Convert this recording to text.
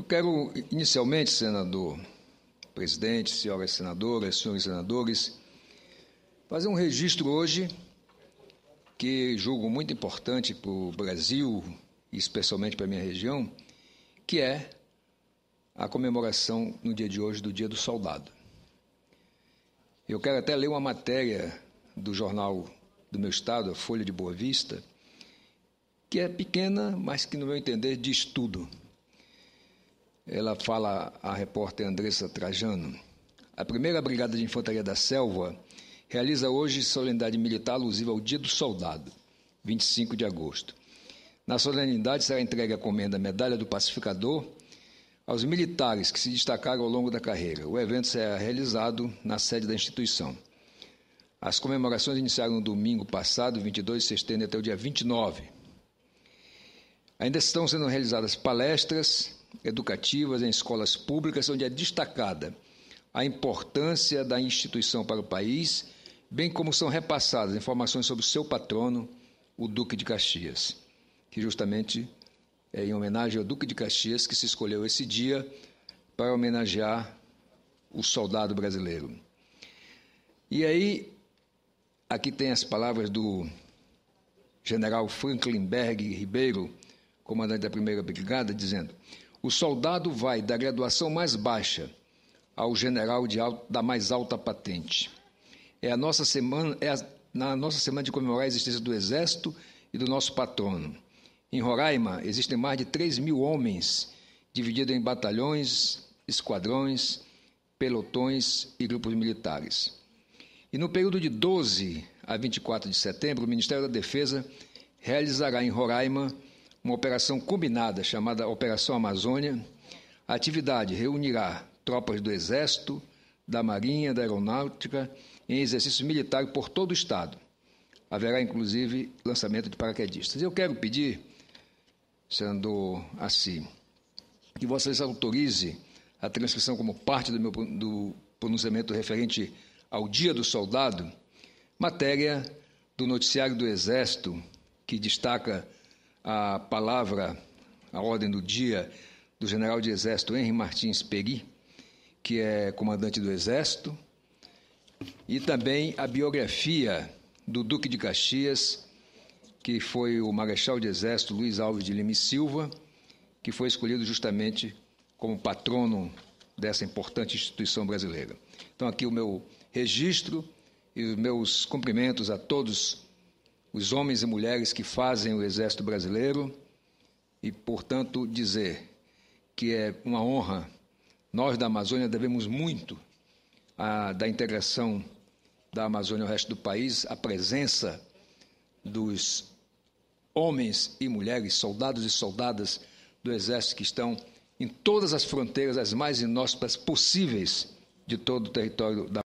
Eu quero, inicialmente, senador, presidente, senhoras senadoras, senhores senadores, fazer um registro hoje que julgo muito importante para o Brasil, e especialmente para a minha região, que é a comemoração no dia de hoje do Dia do Soldado. Eu quero até ler uma matéria do jornal do meu estado, a Folha de Boa Vista, que é pequena, mas que, no meu entender, diz tudo. Ela fala a repórter Andressa Trajano. A primeira Brigada de Infantaria da Selva realiza hoje solenidade militar alusiva ao Dia do Soldado, 25 de agosto. Na solenidade será entregue a comenda Medalha do Pacificador aos militares que se destacaram ao longo da carreira. O evento será realizado na sede da instituição. As comemorações iniciaram no domingo passado, 22, e se estendem até o dia 29. Ainda estão sendo realizadas palestras educativas em escolas públicas, onde é destacada a importância da instituição para o país, bem como são repassadas informações sobre o seu patrono, o Duque de Caxias, que justamente é em homenagem ao Duque de Caxias que se escolheu esse dia para homenagear o soldado brasileiro. E aí, aqui tem as palavras do general Franklin Berg Ribeiro, comandante da primeira brigada, dizendo: o soldado vai da graduação mais baixa ao general alto, da mais alta patente. É a nossa semana, é a, na nossa semana de comemorar a existência do Exército e do nosso patrono. Em Roraima, existem mais de 3 mil homens, divididos em batalhões, esquadrões, pelotões e grupos militares. E no período de 12 a 24 de setembro, o Ministério da Defesa realizará em Roraima uma operação combinada chamada Operação Amazônia. A atividade reunirá tropas do Exército, da Marinha, da Aeronáutica em exercício militar por todo o Estado. Haverá, inclusive, lançamento de paraquedistas. Eu quero pedir, sendo assim, que vocês autorizem a transcrição como parte do meu do pronunciamento referente ao Dia do Soldado, matéria do noticiário do Exército, que destaca a palavra, a ordem do dia do general de exército Henri Martins Peri, que é comandante do exército, e também a biografia do Duque de Caxias, que foi o Marechal de Exército Luiz Alves de Lima e Silva, que foi escolhido justamente como patrono dessa importante instituição brasileira. Então, aqui o meu registro e os meus cumprimentos a todos os homens e mulheres que fazem o Exército Brasileiro e, portanto, dizer que é uma honra. Nós da Amazônia devemos muito à, da integração da Amazônia ao resto do país, à presença dos homens e mulheres, soldados e soldadas do Exército que estão em todas as fronteiras, as mais inóspitas possíveis de todo o território da